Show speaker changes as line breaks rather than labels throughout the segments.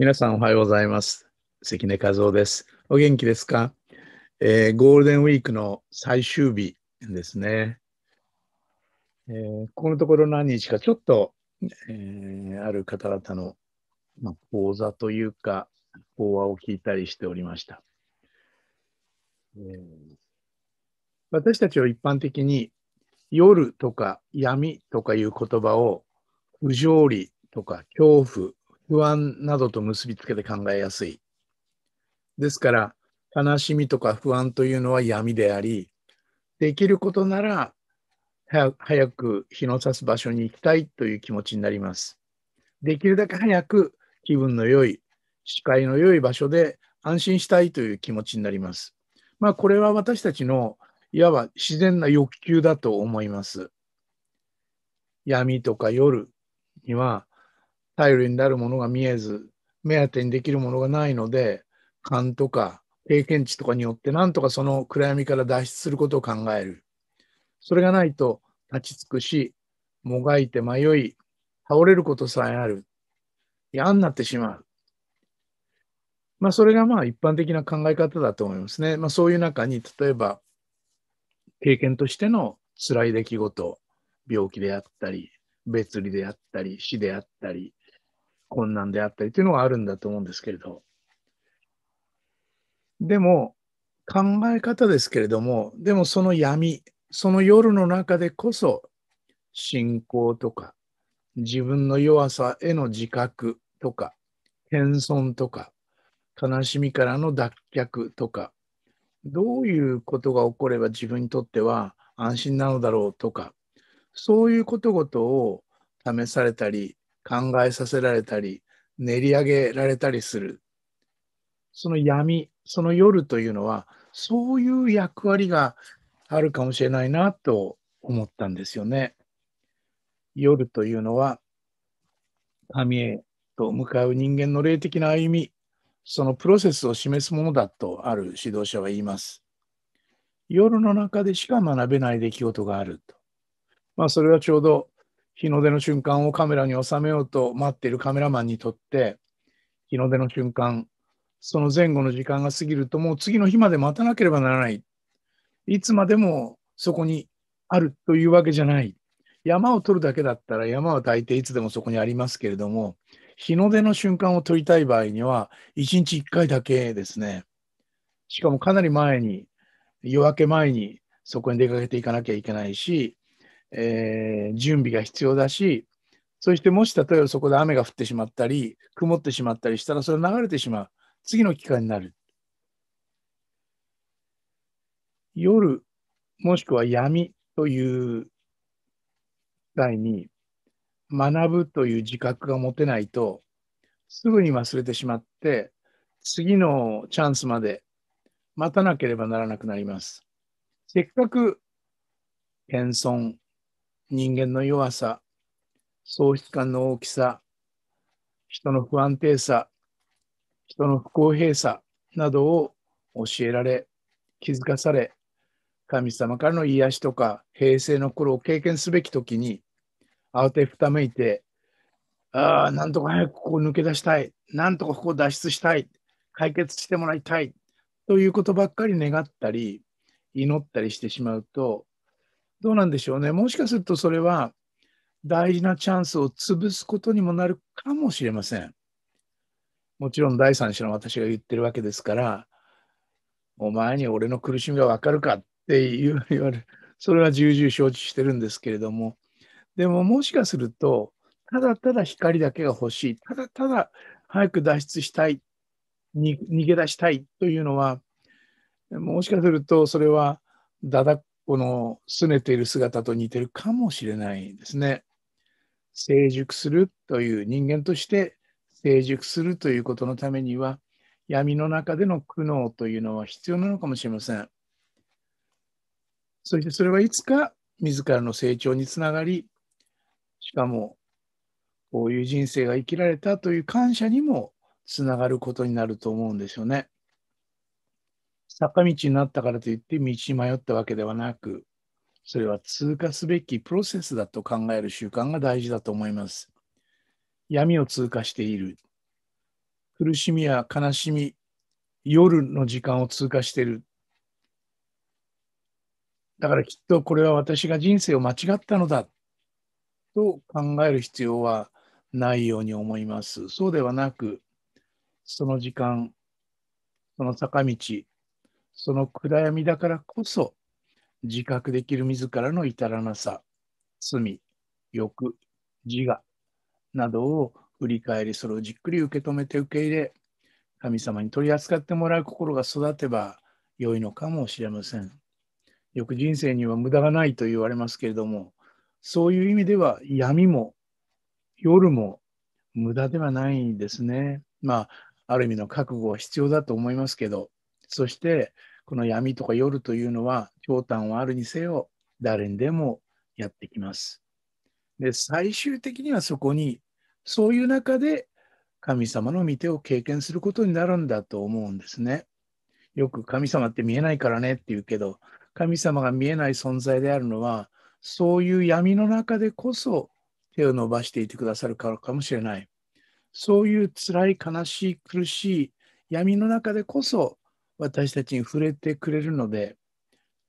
皆さんおはようございます。関根和夫です。お元気ですか、えー、ゴールデンウィークの最終日ですね。えー、このところ何日かちょっと、えー、ある方々の、まあ、講座というか、講話を聞いたりしておりました。えー、私たちは一般的に夜とか闇とかいう言葉を不条理とか恐怖不安などと結びつけて考えやすい。ですから、悲しみとか不安というのは闇であり、できることなら早く日の差す場所に行きたいという気持ちになります。できるだけ早く気分の良い、視界の良い場所で安心したいという気持ちになります。まあ、これは私たちのいわば自然な欲求だと思います。闇とか夜には頼りになるものが見えず、目当てにできるものがないので、勘とか経験値とかによってなんとかその暗闇から脱出することを考える。それがないと立ち尽くし、もがいて迷い、倒れることさえある。嫌になってしまう。まあそれがまあ一般的な考え方だと思いますね。まあそういう中に例えば経験としての辛い出来事、病気であったり、別離であったり、死であったり、困難であったりというのがあるんだと思うんですけれど。でも、考え方ですけれども、でもその闇、その夜の中でこそ、信仰とか、自分の弱さへの自覚とか、謙遜とか、悲しみからの脱却とか、どういうことが起これば自分にとっては安心なのだろうとか、そういうことごとを試されたり、考えさせられたり、練り上げられたりする。その闇、その夜というのは、そういう役割があるかもしれないなと思ったんですよね。夜というのは、神へと向かう人間の霊的な歩み、そのプロセスを示すものだとある指導者は言います。夜の中でしか学べない出来事があると。まあ、それはちょうど日の出の瞬間をカメラに収めようと待っているカメラマンにとって、日の出の瞬間、その前後の時間が過ぎると、もう次の日まで待たなければならない。いつまでもそこにあるというわけじゃない。山を撮るだけだったら山は大抵いつでもそこにありますけれども、日の出の瞬間を撮りたい場合には、1日1回だけですね。しかもかなり前に、夜明け前にそこに出かけていかなきゃいけないし、えー、準備が必要だし、そしてもし例えばそこで雨が降ってしまったり、曇ってしまったりしたら、それ流れてしまう。次の機会になる。夜、もしくは闇という際に、学ぶという自覚が持てないと、すぐに忘れてしまって、次のチャンスまで待たなければならなくなります。せっかく謙遜、人間の弱さ、喪失感の大きさ、人の不安定さ、人の不公平さなどを教えられ、気づかされ、神様からの癒しとか平成の頃を経験すべき時に、慌てふためいて、ああ、なんとか早くここ抜け出したい、なんとかここ脱出したい、解決してもらいたい、ということばっかり願ったり、祈ったりしてしまうと、どうなんでしょうね。もしかするとそれは大事なチャンスを潰すことにもなるかもしれません。もちろん第三者の私が言ってるわけですから、お前に俺の苦しみがわかるかって言われる。それは重々承知してるんですけれども、でももしかすると、ただただ光だけが欲しい、ただただ早く脱出したい、逃げ出したいというのは、もしかするとそれはだだっこの拗ねている姿と似てるかもしれないですね。成熟するという人間として成熟するということのためには闇の中での苦悩というのは必要なのかもしれません。そしてそれはいつか自らの成長につながり、しかもこういう人生が生きられたという感謝にもつながることになると思うんですよね。坂道になったからといって道迷ったわけではなく、それは通過すべきプロセスだと考える習慣が大事だと思います。闇を通過している。苦しみや悲しみ、夜の時間を通過している。だからきっとこれは私が人生を間違ったのだと考える必要はないように思います。そうではなく、その時間、その坂道、その暗闇だからこそ、自覚できる自らの至らなさ、罪、欲、自我などを振り返り、それをじっくり受け止めて受け入れ、神様に取り扱ってもらう心が育てば良いのかもしれません。よく人生には無駄がないと言われますけれども、そういう意味では闇も夜も無駄ではないんですね。まあ、ある意味の覚悟は必要だと思いますけど、そして、この闇とか夜というのは、長短はあるにせよ、誰にでもやってきます。で、最終的にはそこに、そういう中で神様の御手を経験することになるんだと思うんですね。よく神様って見えないからねって言うけど、神様が見えない存在であるのは、そういう闇の中でこそ手を伸ばしていてくださるからかもしれない。そういう辛い、悲しい、苦しい闇の中でこそ私たちに触れてくれるので、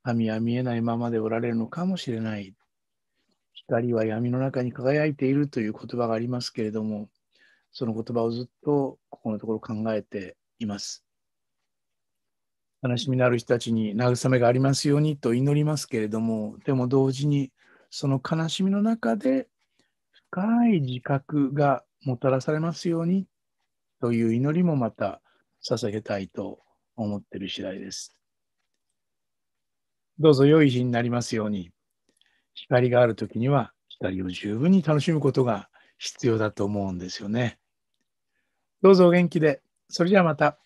神は見えないままでおられるのかもしれない。光は闇の中に輝いているという言葉がありますけれども、その言葉をずっとここのところ考えています。悲しみのある人たちに慰めがありますようにと祈りますけれども、でも同時にその悲しみの中で深い自覚がもたらされますようにという祈りもまた捧げたいと思ってる次第です。どうぞ良い日になりますように、光がある時には光を十分に楽しむことが必要だと思うんですよね。どうぞお元気で。それじゃあまた。